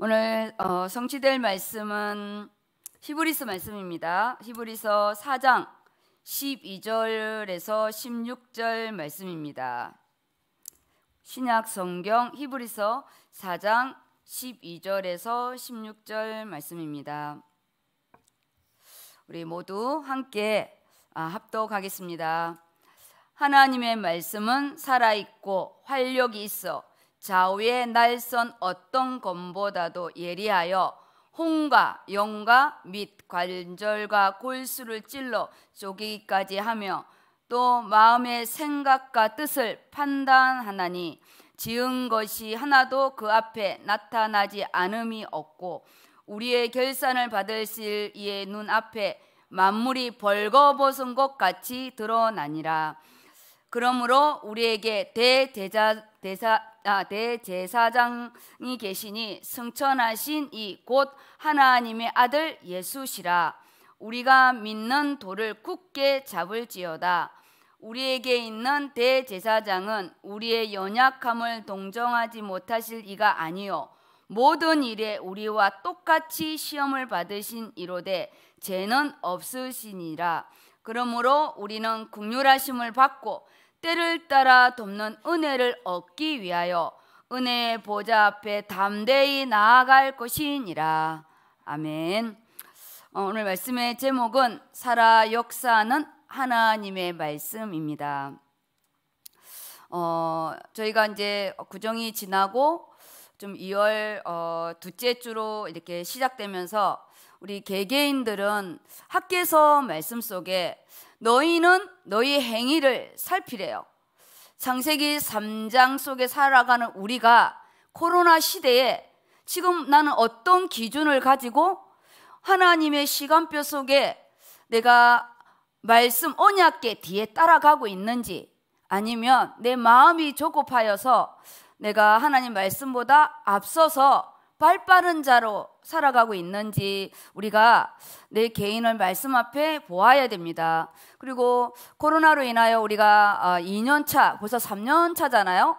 오늘 어, 성취될 말씀은 히브리서 말씀입니다. 히브리서 4장 12절에서 16절 말씀입니다. 신약 성경 히브리서 4장 12절에서 16절 말씀입니다. 우리 모두 함께 아, 합독하겠습니다. 하나님의 말씀은 살아있고 활력이 있어 좌우의 날선 어떤 검보다도 예리하여 홍과 영과 및 관절과 골수를 찔러 쪼개기까지 하며 또 마음의 생각과 뜻을 판단하나니 지은 것이 하나도 그 앞에 나타나지 않음이 없고 우리의 결산을 받으실 이의 눈앞에 만물이 벌거벗은 것 같이 드러나니라. 그러므로 우리에게 대대자 대사 아, 대제사장이 계시니 승천하신 이 곧 하나님의 아들 예수시라 우리가 믿는 돌을 굳게 잡을지어다 우리에게 있는 대제사장은 우리의 연약함을 동정하지 못하실 이가 아니요 모든 일에 우리와 똑같이 시험을 받으신 이로되 죄는 없으시니라 그러므로 우리는 극률하심을 받고 때를 따라 돕는 은혜를 얻기 위하여 은혜의 보좌 앞에 담대히 나아갈 것이니라. 아멘. 어, 오늘 말씀의 제목은 살아 역사하는 하나님의 말씀입니다. 어, 저희가 이제 구정이 지나고 좀 2월 어, 둘째 주로 이렇게 시작되면서 우리 개개인들은 학계서 말씀 속에 너희는 너희 행위를 살피래요. 창세기 3장 속에 살아가는 우리가 코로나 시대에 지금 나는 어떤 기준을 가지고 하나님의 시간표 속에 내가 말씀 언약계 뒤에 따라가고 있는지 아니면 내 마음이 조급하여서 내가 하나님 말씀보다 앞서서 발 빠른 자로 살아가고 있는지 우리가 내 개인을 말씀 앞에 보아야 됩니다. 그리고 코로나로 인하여 우리가 2년차, 어, 벌써 3년차잖아요.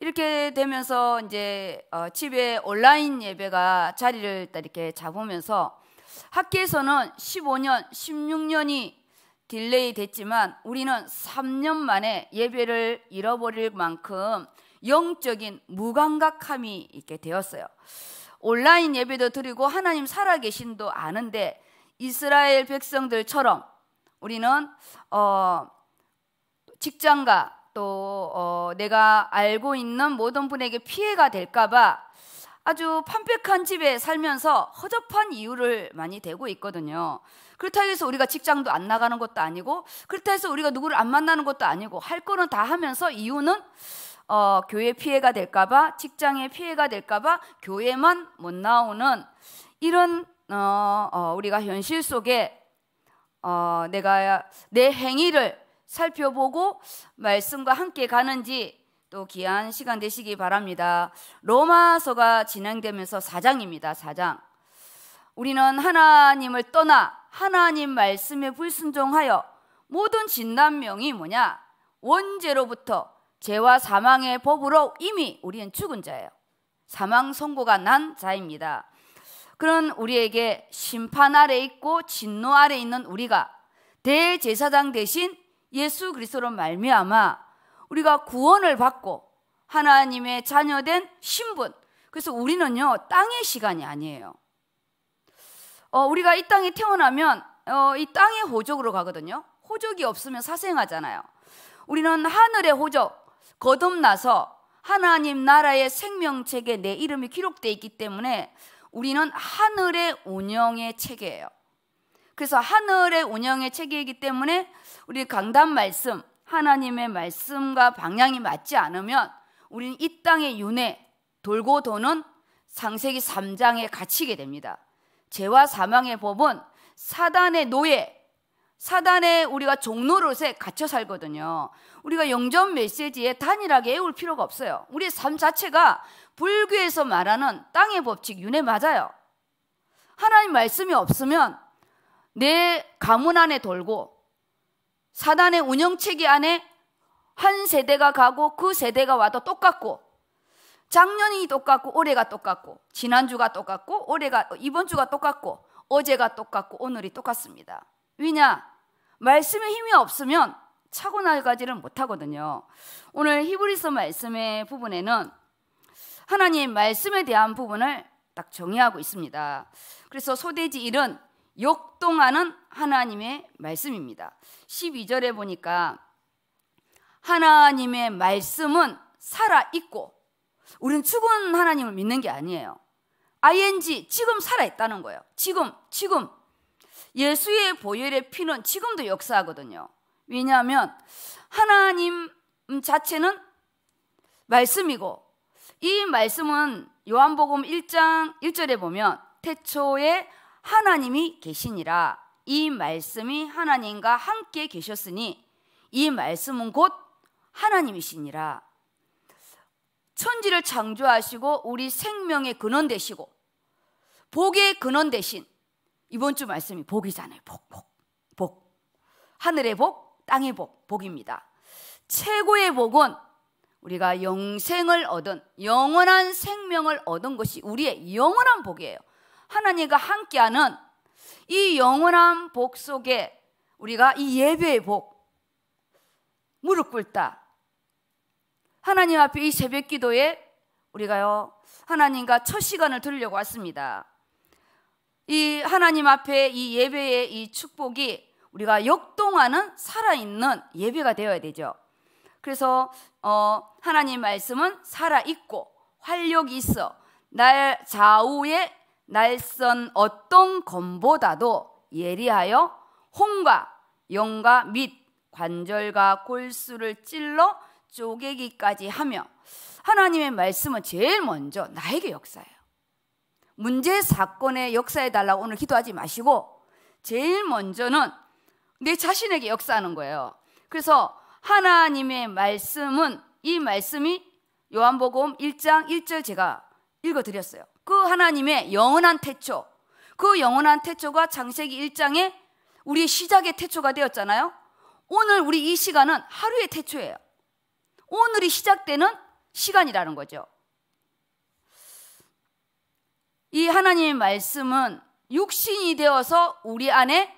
이렇게 되면서 이제 어, 집에 온라인 예배가 자리를 이렇게 잡으면서 학계에서는 15년, 16년이 딜레이 됐지만 우리는 3년 만에 예배를 잃어버릴 만큼 영적인 무감각함이 있게 되었어요. 온라인 예배도 드리고 하나님 살아계신도 아는데 이스라엘 백성들처럼 우리는 어, 직장과 또 어, 내가 알고 있는 모든 분에게 피해가 될까봐 아주 판백한 집에 살면서 허접한 이유를 많이 대고 있거든요. 그렇다 고 해서 우리가 직장도 안 나가는 것도 아니고 그렇다 고 해서 우리가 누구를 안 만나는 것도 아니고 할 거는 다 하면서 이유는 어, 교회 피해가 될까봐 직장에 피해가 될까봐 교회만 못 나오는 이런 어, 어, 우리가 현실 속에 어, 내가 내 행위를 살펴보고 말씀과 함께 가는지 또 귀한 시간 되시기 바랍니다. 로마서가 진행되면서 4장입니다. 4장. 우리는 하나님을 떠나 하나님 말씀에 불순종하여 모든 진단명이 뭐냐? 원죄로부터 죄와 사망의 법으로 이미 우리는 죽은 자예요. 사망 선고가 난 자입니다. 그런 우리에게 심판 아래 있고 진노 아래 있는 우리가 대제사장 대신 예수 그리스도로 말미암아 우리가 구원을 받고 하나님의 자녀된 신분. 그래서 우리는요 땅의 시간이 아니에요. 어, 우리가 이 땅에 태어나면 어, 이 땅의 호적으로 가거든요. 호적이 없으면 사생하잖아요. 우리는 하늘의 호적, 거듭나서 하나님 나라의 생명책에 내 이름이 기록되어 있기 때문에 우리는 하늘의 운영의 체계예요. 그래서 하늘의 운영의 체이기 때문에 우리 강단 말씀, 하나님의 말씀과 방향이 맞지 않으면 우리는 이 땅의 윤회 돌고 도는 상세기 3장에 갇히게 됩니다. 죄와 사망의 법은 사단의 노예, 사단에 우리가 종로롯에 갇혀 살거든요. 우리가 영접 메시지에 단일하게 애울 필요가 없어요. 우리삶 자체가 불교에서 말하는 땅의 법칙 윤에 맞아요. 하나님 말씀이 없으면 내 가문 안에 돌고 사단의 운영체계 안에 한 세대가 가고 그 세대가 와도 똑같고 작년이 똑같고 올해가 똑같고 지난주가 똑같고 올해가 이번 주가 똑같고 어제가 똑같고 오늘이 똑같습니다. 왜냐? 말씀의 힘이 없으면 차고 나가지를 못하거든요. 오늘 히브리서 말씀의 부분에는 하나님 말씀에 대한 부분을 딱 정의하고 있습니다. 그래서 소대지 1은 역동하는 하나님의 말씀입니다. 12절에 보니까 하나님의 말씀은 살아있고 우리는 죽은 하나님을 믿는 게 아니에요. ing 지금 살아있다는 거예요. 지금 지금 예수의 보혈의 피는 지금도 역사하거든요. 왜냐하면 하나님 자체는 말씀이고 이 말씀은 요한복음 1장 1절에 보면 태초에 하나님이 계시니라 이 말씀이 하나님과 함께 계셨으니 이 말씀은 곧 하나님이시니라 천지를 창조하시고 우리 생명의 근원 되시고 복의 근원 되신 이번 주 말씀이 복이잖아요. 복, 복, 복. 하늘의 복, 땅의 복, 복입니다. 최고의 복은 우리가 영생을 얻은 영원한 생명을 얻은 것이 우리의 영원한 복이에요. 하나님과 함께하는 이 영원한 복 속에 우리가 이 예배의 복 무릎 꿇다 하나님 앞에 이 새벽 기도에 우리가요 하나님과 첫 시간을 들으려고 왔습니다. 이 하나님 앞에 이 예배의 이 축복이 우리가 역동하는 살아있는 예배가 되어야 되죠. 그래서 어, 하나님 말씀은 살아있고 활력이 있어 날 좌우에 날선 어떤 검보다도 예리하여 홍과 영과 및 관절과 골수를 찔러 쪼개기까지 하며 하나님의 말씀은 제일 먼저 나에게 역사예요. 문제 사건의 역사해 달라고 오늘 기도하지 마시고 제일 먼저는 내 자신에게 역사하는 거예요. 그래서 하나님의 말씀은 이 말씀이 요한복음 1장 1절 제가 읽어 드렸어요. 그 하나님의 영원한 태초. 그 영원한 태초가 장세기 1장에 우리 시작의 태초가 되었잖아요. 오늘 우리 이 시간은 하루의 태초예요. 오늘이 시작되는 시간이라는 거죠. 이 하나님의 말씀은 육신이 되어서 우리 안에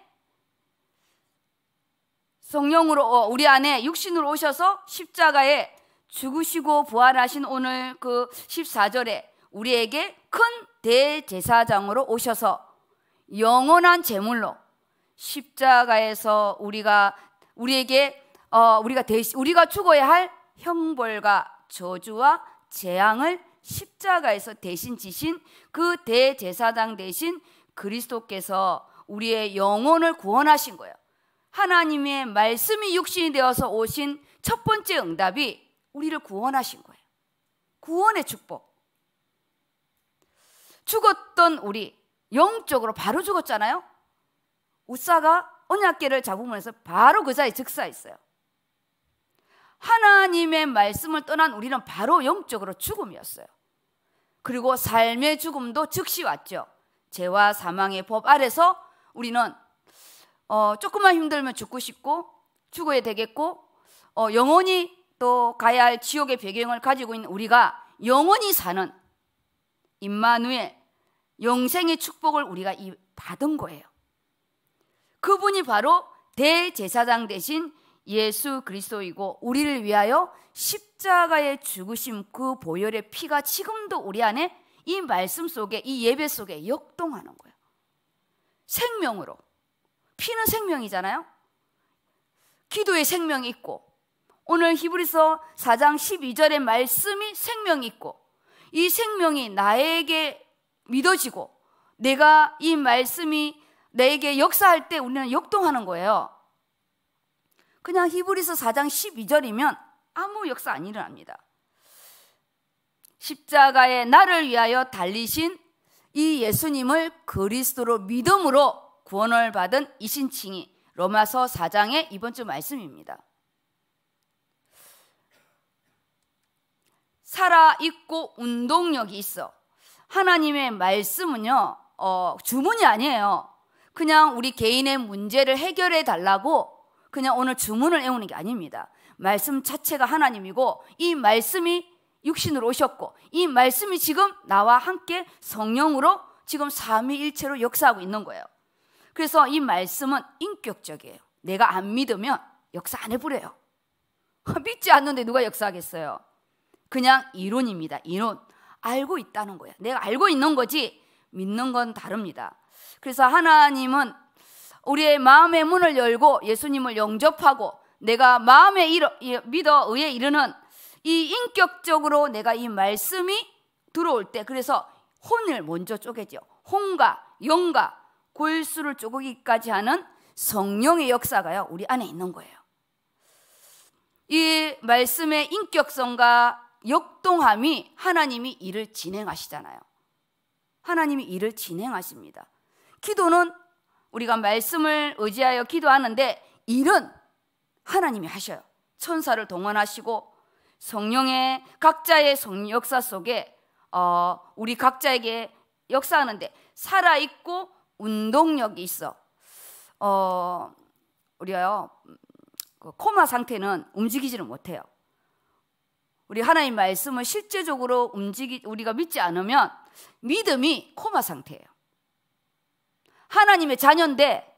성령으로 어, 우리 안에 육신으로 오셔서 십자가에 죽으시고 부활하신 오늘 그 14절에 우리에게 큰 대제사장으로 오셔서 영원한 제물로 십자가에서 우리가 우리에게 어, 우리가 대 우리가 죽어야 할 형벌과 저주와 재앙을 십자가에서 대신 지신 그 대제사장 대신 그리스도께서 우리의 영혼을 구원하신 거예요. 하나님의 말씀이 육신이 되어서 오신 첫 번째 응답이 우리를 구원하신 거예요. 구원의 축복. 죽었던 우리 영적으로 바로 죽었잖아요. 우사가 언약계를 잡으면서 바로 그사이에 즉사했어요. 하나님의 말씀을 떠난 우리는 바로 영적으로 죽음이었어요. 그리고 삶의 죽음도 즉시 왔죠. 죄와 사망의 법 아래서 우리는 어, 조금만 힘들면 죽고 싶고 죽어야 되겠고 어, 영원히 또 가야 할 지옥의 배경을 가지고 있는 우리가 영원히 사는 임마누엘 영생의 축복을 우리가 받은 거예요. 그분이 바로 대제사장 대신 예수 그리스도이고 우리를 위하여 십자가의 죽으심 그 보혈의 피가 지금도 우리 안에 이 말씀 속에 이 예배 속에 역동하는 거예요. 생명으로 피는 생명이잖아요. 기도의 생명이 있고 오늘 히브리서 4장 12절의 말씀이 생명이 있고 이 생명이 나에게 믿어지고 내가 이 말씀이 내게 역사할 때 우리는 역동하는 거예요. 그냥 히브리서 4장 12절이면 아무 역사 안 일어납니다. 십자가에 나를 위하여 달리신 이 예수님을 그리스도로 믿음으로 구원을 받은 이신칭이 로마서 4장의 이번 주 말씀입니다. 살아있고 운동력이 있어. 하나님의 말씀은요, 어, 주문이 아니에요. 그냥 우리 개인의 문제를 해결해 달라고 그냥 오늘 주문을 외우는 게 아닙니다. 말씀 자체가 하나님이고 이 말씀이 육신으로 오셨고 이 말씀이 지금 나와 함께 성령으로 지금 삼위일체로 역사하고 있는 거예요. 그래서 이 말씀은 인격적이에요. 내가 안 믿으면 역사 안 해버려요. 믿지 않는데 누가 역사하겠어요? 그냥 이론입니다. 이론. 알고 있다는 거예요. 내가 알고 있는 거지 믿는 건 다릅니다. 그래서 하나님은 우리의 마음의 문을 열고 예수님을 영접하고 내가 마음에 이르, 믿어 의에 이르는 이 인격적으로 내가 이 말씀이 들어올 때 그래서 혼을 먼저 쪼개죠. 혼과 영과 골수를 쪼개기까지 하는 성령의 역사가요. 우리 안에 있는 거예요. 이 말씀의 인격성과 역동함이 하나님이 일을 진행하시잖아요. 하나님이 일을 진행하십니다. 기도는 우리가 말씀을 의지하여 기도하는데 일은 하나님이 하셔요. 천사를 동원하시고 성령의 각자의 성 역사 속에 어, 우리 각자에게 역사하는데 살아 있고 운동력이 있어. 어, 우리가요 그 코마 상태는 움직이지를 못해요. 우리 하나님 말씀을 실제적으로 움직이 우리가 믿지 않으면 믿음이 코마 상태예요. 하나님의 자녀인데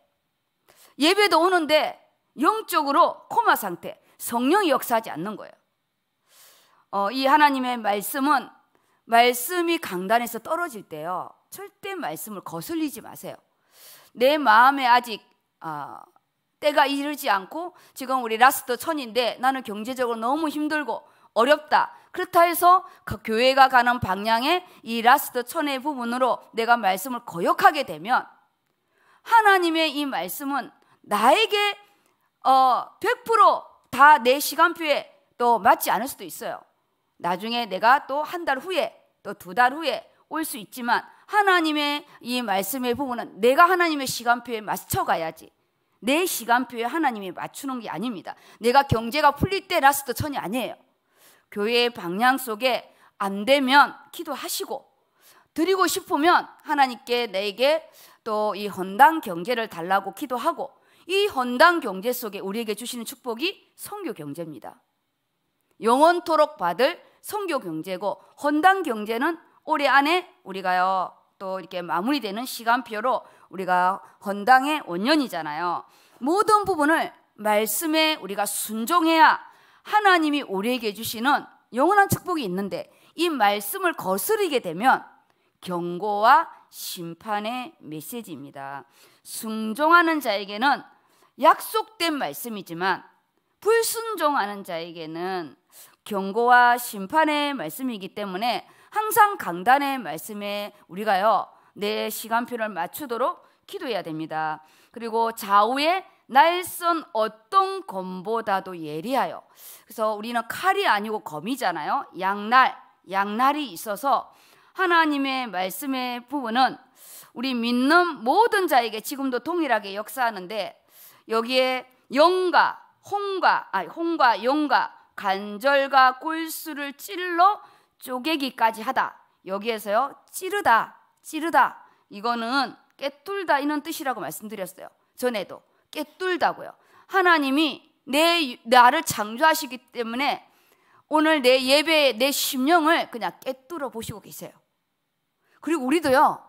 예배도 오는데 영적으로 코마 상태, 성령이 역사하지 않는 거예요. 어, 이 하나님의 말씀은 말씀이 강단에서 떨어질 때요. 절대 말씀을 거슬리지 마세요. 내 마음에 아직 어, 때가 이르지 않고 지금 우리 라스트 천인데 나는 경제적으로 너무 힘들고 어렵다. 그렇다 해서 그 교회가 가는 방향의 이 라스트 천의 부분으로 내가 말씀을 거역하게 되면 하나님의 이 말씀은 나에게 어, 100%다 내 시간표에 또 맞지 않을 수도 있어요. 나중에 내가 또 한 달 후에 또 두 달 후에 올 수 있지만 하나님의 이 말씀의 부분은 내가 하나님의 시간표에 맞춰 가야지. 내 시간표에 하나님이 맞추는 게 아닙니다. 내가 경제가 풀릴 때라서도 전이 아니에요. 교회의 방향 속에 안 되면 기도하시고 드리고 싶으면 하나님께 내게 또이 헌당 경제를 달라고 기도하고 이 헌당 경제 속에 우리에게 주시는 축복이 성교 경제입니다. 영원토록 받을 성교 경제고 헌당 경제는 올해 안에 우리가요 또 이렇게 마무리되는 시간표로 우리가 헌당의 원년이잖아요. 모든 부분을 말씀에 우리가 순종해야 하나님이 우리에게 주시는 영원한 축복이 있는데 이 말씀을 거스르게 되면 경고와 심판의 메시지입니다. 순종하는 자에게는 약속된 말씀이지만 불순종하는 자에게는 경고와 심판의 말씀이기 때문에 항상 강단의 말씀에 우리가요 내 시간표를 맞추도록 기도해야 됩니다. 그리고 좌우에 날선 어떤 검보다도 예리하여. 그래서 우리는 칼이 아니고 검이잖아요. 양날, 양날이 있어서 하나님의 말씀의 부분은 우리 믿는 모든 자에게 지금도 동일하게 역사하는데 여기에 영과 홍과 아니 홍과 영과 간절과 골수를 찔러 쪼개기까지 하다. 여기에서요. 찌르다. 찌르다. 이거는 깨뚫다 이런 뜻이라고 말씀드렸어요. 전에도 깨뚫다고요. 하나님이 내 나를 창조하시기 때문에 오늘 내 예배 내 심령을 그냥 깨뚫어 보시고 계세요. 그리고 우리도요.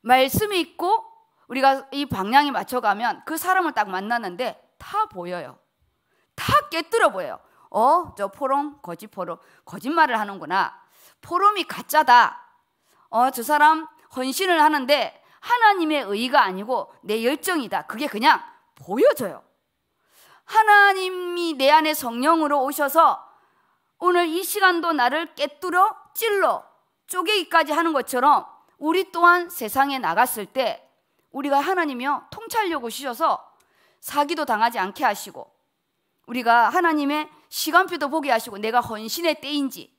말씀이 있고 우리가 이 방향에 맞춰가면 그 사람을 딱만났는데다 보여요. 다 깨뜨려 보여요. 어, 저 포럼 거짓 포럼 거짓말을 하는구나. 포럼이 가짜다. 어, 저 사람 헌신을 하는데 하나님의 의가 아니고 내 열정이다. 그게 그냥 보여져요. 하나님이 내 안에 성령으로 오셔서 오늘 이 시간도 나를 깨뜨려 찔러 쪼개기까지 하는 것처럼 우리 또한 세상에 나갔을 때 우리가 하나님이요 통찰력을 주셔서 사기도 당하지 않게 하시고 우리가 하나님의 시간표도 보게 하시고 내가 헌신의 때인지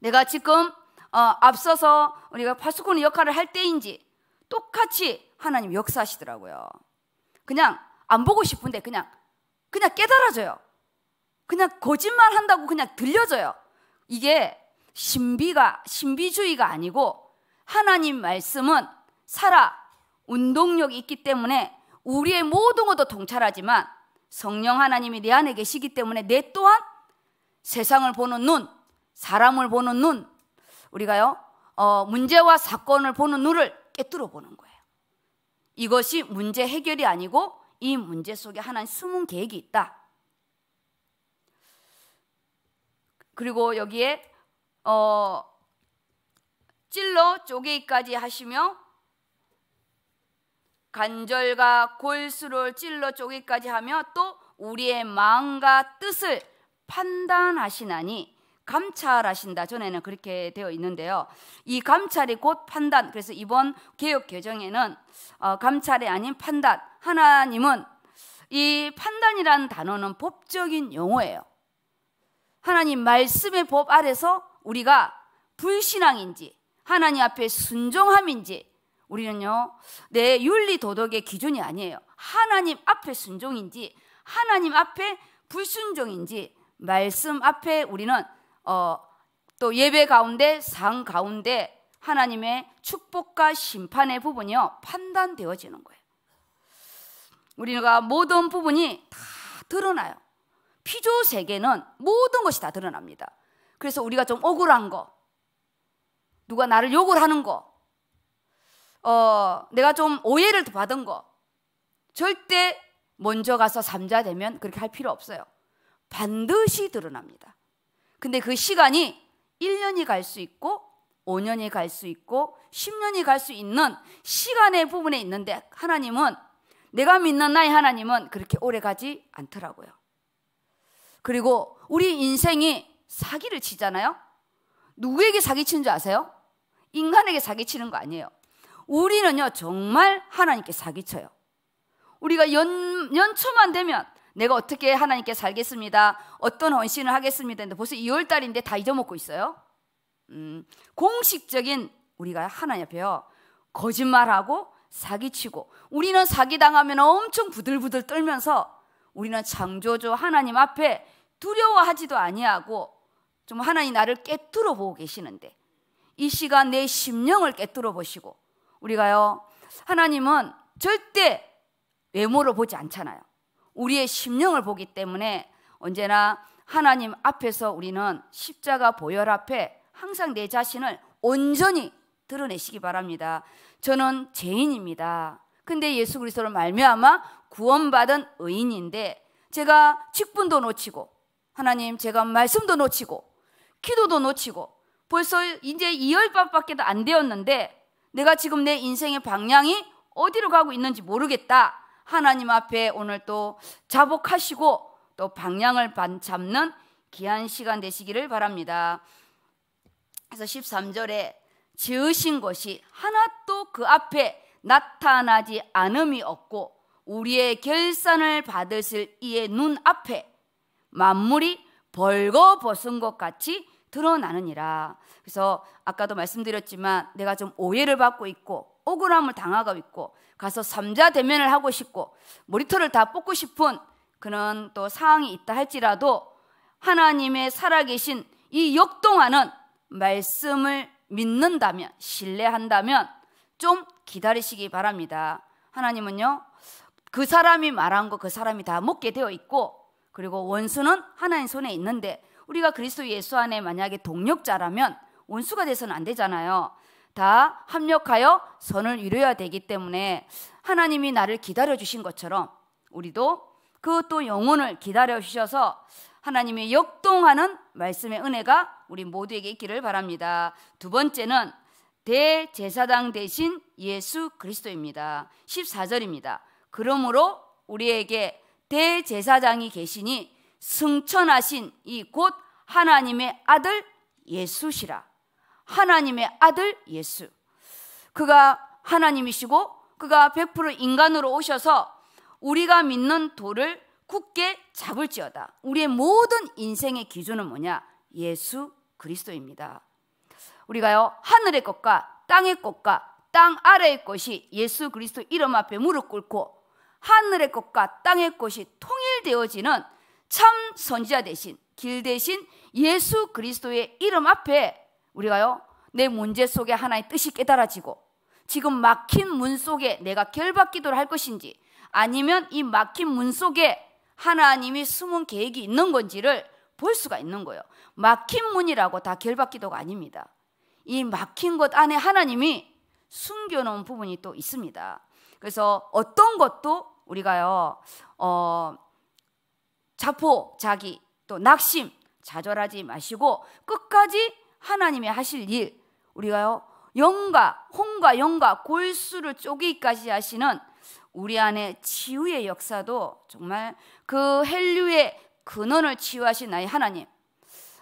내가 지금 어, 앞서서 우리가 파수꾼의 역할을 할 때인지 똑같이 하나님 역사하시더라고요. 그냥 안 보고 싶은데 그냥 그냥 깨달아져요. 그냥 거짓말 한다고 그냥 들려져요. 이게 신비가 신비주의가 아니고 하나님 말씀은 살아 운동력이 있기 때문에 우리의 모든 것도 동찰하지만 성령 하나님이 내 안에 계시기 때문에 내 또한 세상을 보는 눈, 사람을 보는 눈, 우리가요, 어, 문제와 사건을 보는 눈을 깨뜨려 보는 거예요. 이것이 문제 해결이 아니고 이 문제 속에 하나의 숨은 계획이 있다. 그리고 여기에 어, 찔러 쪼개기까지 하시며 관절과 골수를 찔러 쪼개기까지 하며 또 우리의 마음과 뜻을 판단하시나니 감찰하신다. 전에는 그렇게 되어 있는데요. 이 감찰이 곧 판단. 그래서 이번 개혁 개정에는 어, 감찰이 아닌 판단. 하나님은 이 판단이라는 단어는 법적인 용어예요. 하나님 말씀의 법 아래서 우리가 불신앙인지 하나님 앞에 순종함인지 우리는요 내 윤리 도덕의 기준이 아니에요. 하나님 앞에 순종인지 하나님 앞에 불순종인지 말씀 앞에 우리는 어, 또 예배 가운데 상 가운데 하나님의 축복과 심판의 부분이요 판단되어지는 거예요. 우리가 모든 부분이 다 드러나요. 피조 세계는 모든 것이 다 드러납니다. 그래서 우리가 좀 억울한 거, 누가 나를 욕을 하는 거, 어, 내가 좀 오해를 받은 거, 절대 먼저 가서 삼자 되면 그렇게 할 필요 없어요. 반드시 드러납니다. 근데 그 시간이 1년이 갈 수 있고 5년이 갈 수 있고 10년이 갈 수 있는 시간의 부분에 있는데 하나님은 내가 믿는 나의 하나님은 그렇게 오래 가지 않더라고요. 그리고 우리 인생이 사기를 치잖아요. 누구에게 사기치는 줄 아세요? 인간에게 사기치는 거 아니에요. 우리는요, 정말 하나님께 사기쳐요. 우리가 연, 연초만 되면 내가 어떻게 하나님께 살겠습니다. 어떤 헌신을 하겠습니다. 근데 벌써 2월달인데 다 잊어먹고 있어요. 음, 공식적인 우리가 하나님 앞에요. 거짓말하고 사기치고 우리는 사기당하면 엄청 부들부들 떨면서 우리는 창조주 하나님 앞에 두려워하지도 아니하고 좀 하나님 나를 깨뜨려 보고 계시는데 이 시간 내 심령을 깨뜨려 보시고 우리가요 하나님은 절대 외모를 보지 않잖아요. 우리의 심령을 보기 때문에 언제나 하나님 앞에서 우리는 십자가 보혈 앞에 항상 내 자신을 온전히 드러내시기 바랍니다. 저는 죄인입니다. 근데 예수 그리스도를 말미암아 구원받은 의인인데 제가 직분도 놓치고 하나님 제가 말씀도 놓치고 기도도 놓치고 벌써 이제 이열밤밖에도안 되었는데 내가 지금 내 인생의 방향이 어디로 가고 있는지 모르겠다. 하나님 앞에 오늘 또 자복하시고 또 방향을 반 잡는 귀한 시간 되시기를 바랍니다. 그래서 13절에 지으신 것이 하나도 그 앞에 나타나지 않음이 없고 우리의 결산을 받으실 이의 눈 앞에 만물이 벌거 벗은 것 같이 드러나느니라. 그래서 아까도 말씀드렸지만 내가 좀 오해를 받고 있고 억울함을 당하고 있고 가서 삼자 대면을 하고 싶고 머리털을 다 뽑고 싶은 그런 또 상황이 있다 할지라도 하나님의 살아계신 이 역동하는 말씀을 믿는다면 신뢰한다면 좀 기다리시기 바랍니다. 하나님은요 그 사람이 말한 거 그 사람이 다 먹게 되어 있고 그리고 원수는 하나님 손에 있는데 우리가 그리스도 예수 안에 만약에 동력자라면 원수가 돼서는 안 되잖아요. 다 합력하여 선을 이루어야 되기 때문에 하나님이 나를 기다려 주신 것처럼 우리도 그것도 영혼을 기다려 주셔서 하나님의 역동하는 말씀의 은혜가 우리 모두에게 있기를 바랍니다. 두 번째는 대제사장 대신 예수 그리스도입니다. 14절입니다. 그러므로 우리에게 대제사장이 계시니 승천하신 이 곧 하나님의 아들 예수시라. 하나님의 아들 예수. 그가 하나님이시고 그가 100% 인간으로 오셔서 우리가 믿는 도를 굳게 잡을지어다. 우리의 모든 인생의 기준은 뭐냐? 예수 그리스도입니다. 우리가요, 하늘의 것과 땅의 것과 땅 아래의 것이 예수 그리스도 이름 앞에 무릎 꿇고 하늘의 것과 땅의 것이 통일되어지는 참 선지자 대신 길 대신 예수 그리스도의 이름 앞에 우리가요 내 문제 속에 하나의 뜻이 깨달아지고 지금 막힌 문 속에 내가 결박기도를 할 것인지 아니면 이 막힌 문 속에 하나님이 숨은 계획이 있는 건지를 볼 수가 있는 거예요. 막힌 문이라고 다 결박기도가 아닙니다. 이 막힌 것 안에 하나님이 숨겨놓은 부분이 또 있습니다. 그래서 어떤 것도 우리가요, 어, 자포, 자기, 또 낙심, 좌절하지 마시고 끝까지 하나님이 하실 일, 우리가요, 영과, 홍과 영과 골수를 쪼개기까지 하시는 우리 안에 치유의 역사도 정말 그 헬류의 근원을 치유하신 나의 하나님.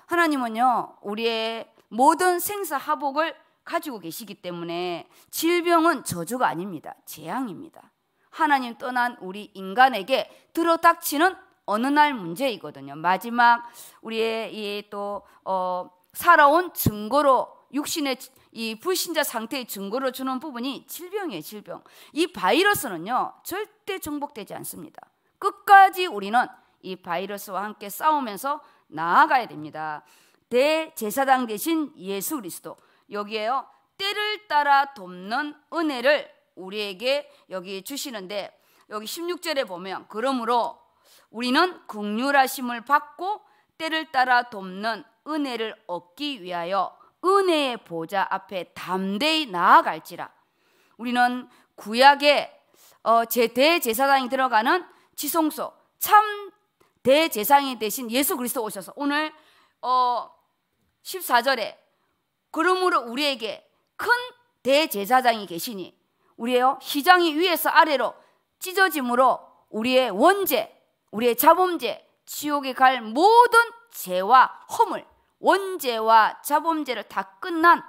하나님은요, 우리의 모든 생사 하복을 가지고 계시기 때문에 질병은 저주가 아닙니다. 재앙입니다. 하나님 떠난 우리 인간에게 들어닥치는 어느 날 문제이거든요. 마지막 우리의 또 어, 살아온 증거로 육신의 이 불신자 상태의 증거로 주는 부분이 질병이에요, 질병. 이 바이러스는요, 절대 정복되지 않습니다. 끝까지 우리는 이 바이러스와 함께 싸우면서 나아가야 됩니다. 대제사장 대신 예수 그리스도. 여기에요. 때를 따라 돕는 은혜를 우리에게 여기 주시는데 여기 16절에 보면 그러므로 우리는 극률하심을 받고 때를 따라 돕는 은혜를 얻기 위하여 은혜의 보좌 앞에 담대히 나아갈지라 우리는 구약의 어, 제 대제사장이 들어가는 지성소 참 대제사장이 대신 예수 그리스도 오셔서 오늘 어 14절에 그러므로 우리에게 큰 대제사장이 계시니 우리의 시장이 위에서 아래로 찢어짐으로 우리의 원죄, 우리의 자범죄, 지옥에 갈 모든 죄와 허물, 원죄와 자범죄를 다 끝난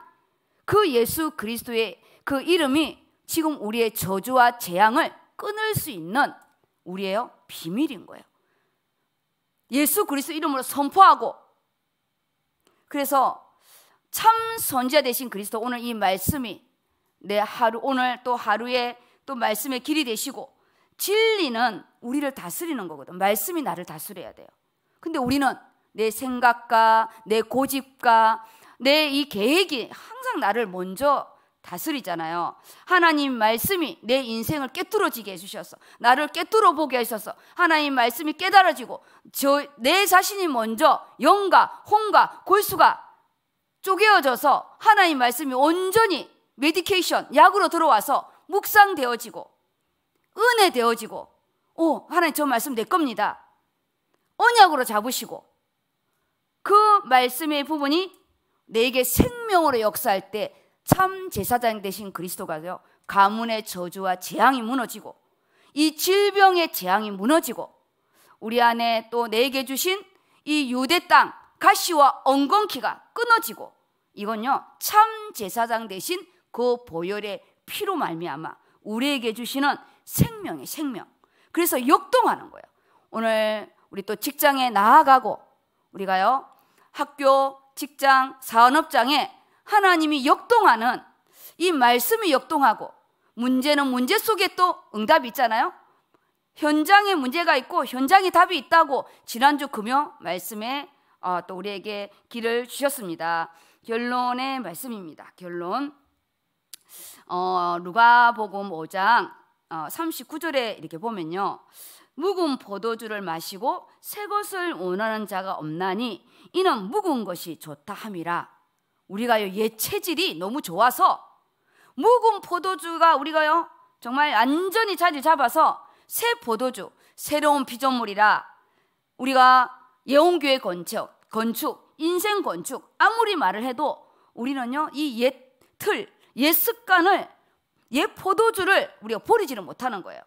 그 예수 그리스도의 그 이름이 지금 우리의 저주와 재앙을 끊을 수 있는 우리의 비밀인 거예요. 예수 그리스도 이름으로 선포하고 그래서 참 선지자 되신 그리스도 오늘 이 말씀이 내 하루 오늘 또 하루에 또 말씀의 길이 되시고 진리는 우리를 다스리는 거거든. 말씀이 나를 다스려야 돼요. 근데 우리는 내 생각과 내 고집과 내 이 계획이 항상 나를 먼저 다스리잖아요. 하나님 말씀이 내 인생을 깨뚫어지게 해주셔서 나를 깨뚫어 보게 하셔서 하나님 말씀이 깨달아지고 저 내 자신이 먼저 영과 혼과 골수가 쪼개어져서 하나님 말씀이 온전히 메디케이션, 약으로 들어와서 묵상되어지고, 은혜되어지고, 오, 하나님 저 말씀 내 겁니다. 언약으로 잡으시고, 그 말씀의 부분이 내게 생명으로 역사할 때 참 제사장 되신 그리스도가요, 가문의 저주와 재앙이 무너지고, 이 질병의 재앙이 무너지고, 우리 안에 또 내게 주신 이 유대 땅, 가시와 엉겅퀴가 끊어지고, 이건요 참 제사장 대신 그 보혈의 피로 말미암아 우리에게 주시는 생명의 생명. 그래서 역동하는 거예요. 오늘 우리 또 직장에 나아가고 우리가요 학교, 직장, 산업장에 하나님이 역동하는 이 말씀이 역동하고 문제는 문제 속에 또 응답이 있잖아요. 현장에 문제가 있고 현장에 답이 있다고 지난주 금요 말씀에 어, 또 우리에게 길을 주셨습니다. 결론의 말씀입니다. 결론. 어, 누가복음 5장 어, 39절에 이렇게 보면요. 묵은 포도주를 마시고 새 것을 원하는 자가 없나니 이는 묵은 것이 좋다 함이라. 우리가요 얘 체질이 너무 좋아서 묵은 포도주가 우리가요 정말 완전히 자리 잡아서 새 포도주 새로운 피조물이라 우리가 예원교회 건축 건축 인생 건축 아무리 말을 해도 우리는요 이 옛 틀, 옛 습관을 옛 포도주를 우리가 버리지는 못하는 거예요.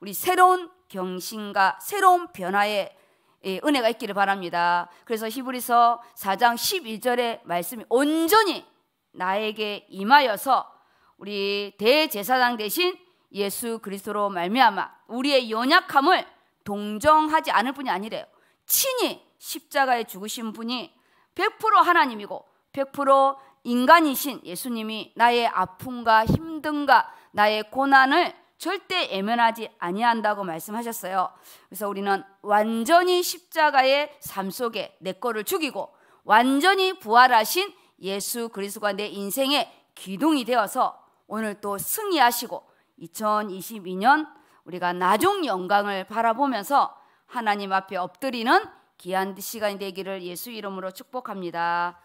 우리 새로운 경신과 새로운 변화의 예, 은혜가 있기를 바랍니다. 그래서 히브리서 4장 12절의 말씀이 온전히 나에게 임하여서 우리 대제사장 대신 예수 그리스도로 말미암아 우리의 연약함을 동정하지 않을 뿐이 아니래요. 친히 십자가에 죽으신 분이 100% 하나님이고 100% 인간이신 예수님이 나의 아픔과 힘든가 나의 고난을 절대 예면하지 아니한다고 말씀하셨어요. 그래서 우리는 완전히 십자가의 삶 속에 내 거를 죽이고 완전히 부활하신 예수 그리스도가 내 인생의 기둥이 되어서 오늘 또 승리하시고 2022년 우리가 나중 영광을 바라보면서 하나님 앞에 엎드리는 귀한 시간이 되기를 예수 이름으로 축복합니다.